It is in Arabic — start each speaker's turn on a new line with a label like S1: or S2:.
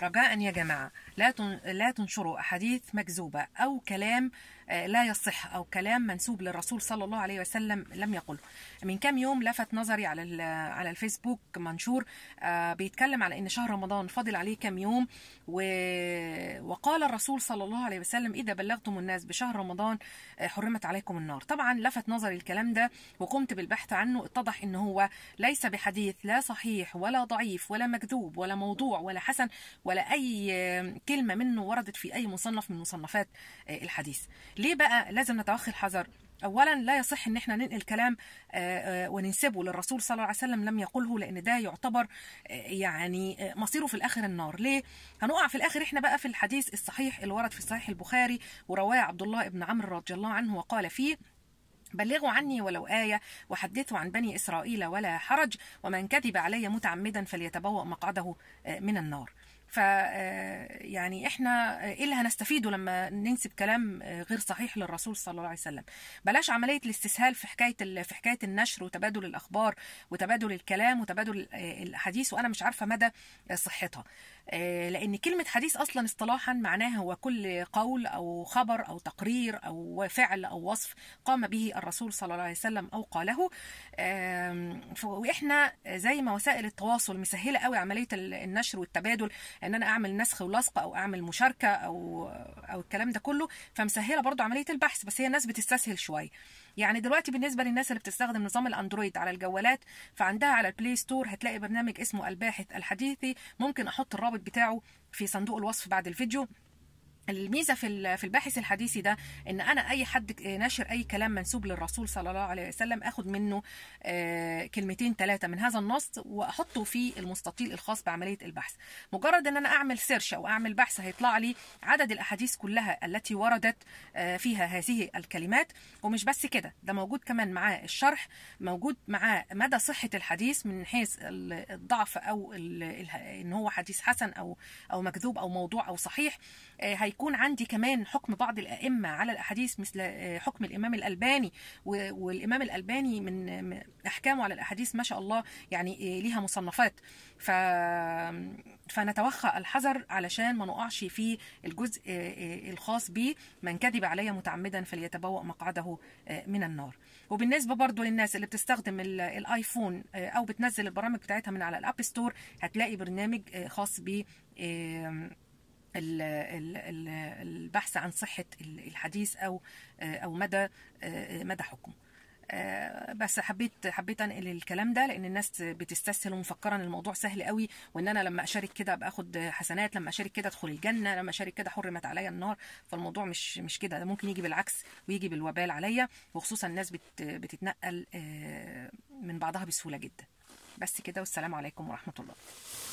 S1: رجاء يا جماعة لا لا تنشروا أحاديث مكذوبة أو كلام آه، لا يصح أو كلام منسوب للرسول صلى الله عليه وسلم لم يقله من كام يوم لفت نظري على على الفيسبوك منشور آه، بيتكلم على إن شهر رمضان فاضل عليه كام يوم وقال الرسول صلى الله عليه وسلم إذا بلغتم الناس بشهر رمضان آه، حرمت عليكم النار طبعا لفت نظري الكلام ده وقمت بالبحث عنه اتضح إن هو ليس بحديث لا صحيح ولا ضعيف ولا مكذوب ولا موضوع ولا حسن ولا أي كلمة منه وردت في أي مصنف من مصنفات آه، الحديث ليه بقى لازم نتوخي الحذر اولا لا يصح ان احنا ننقل كلام آه، آه، وننسبه للرسول صلى الله عليه وسلم لم يقله لان ده يعتبر يعني مصيره في الاخر النار ليه هنقع في الاخر احنا بقى في الحديث الصحيح اللي ورد في صحيح البخاري ورواه عبد الله بن عمرو رضي الله عنه وقال فيه بلغوا عني ولو آية وحدثوا عن بني إسرائيل ولا حرج ومن كذب علي متعمدا فليتبوأ مقعده من النار ف آه، يعني احنا آه، ايه اللي هنستفيده لما ننسب كلام آه، غير صحيح للرسول صلى الله عليه وسلم بلاش عمليه الاستسهال في حكايه في حكايه النشر وتبادل الاخبار وتبادل الكلام وتبادل الاحاديث وانا مش عارفه مدى صحتها آه، لان كلمه حديث اصلا اصطلاحا معناها هو كل قول او خبر او تقرير او فعل او وصف قام به الرسول صلى الله عليه وسلم او قاله واحنا زي ما وسائل التواصل مسهله قوي عمليه النشر والتبادل ان انا اعمل نسخ ولصق او اعمل مشاركه او او الكلام ده كله فمسهله برضو عمليه البحث بس هي الناس بتستسهل شويه يعني دلوقتي بالنسبه للناس اللي بتستخدم نظام الاندرويد على الجوالات فعندها على البلاي ستور هتلاقي برنامج اسمه الباحث الحديثي ممكن احط الرابط بتاعه في صندوق الوصف بعد الفيديو الميزه في في الباحث الحديثي ده ان انا اي حد ناشر اي كلام منسوب للرسول صلى الله عليه وسلم اخد منه آه، كلمتين ثلاثه من هذا النص واحطه في المستطيل الخاص بعمليه البحث مجرد ان انا اعمل سيرش او اعمل بحث هيطلع لي عدد الاحاديث كلها التي وردت آه، فيها هذه الكلمات ومش بس كده ده موجود كمان معاه الشرح موجود معاه مدى صحه الحديث من حيث الضعف او ان هو حديث حسن او او مكذوب او موضوع او صحيح آه، هي يكون عندي كمان حكم بعض الائمه على الاحاديث مثل آه، حكم الامام الالباني والامام الالباني من احكامه على الاحاديث ما شاء الله يعني آه، ليها مصنفات ف فنتوخى الحذر علشان ما نقعش في الجزء آه، الخاص به من كذب علي متعمدا فليتبوأ مقعده من النار وبالنسبه برضو للناس اللي بتستخدم الايفون او بتنزل البرامج بتاعتها من على الاب ستور هتلاقي برنامج خاص ب البحث عن صحة الحديث أو أو مدى مدى حكمه بس حبيت حبيت انقل الكلام ده لان الناس بتستسهل ومفكره ان الموضوع سهل قوي وان انا لما اشارك كده ابقى اخد حسنات لما اشارك كده ادخل الجنه لما اشارك كده حرمت عليا النار فالموضوع مش مش كده ده ممكن يجي بالعكس ويجي بالوبال عليا وخصوصا الناس بتتنقل آه، من بعضها بسهوله جدا بس كده والسلام عليكم ورحمه الله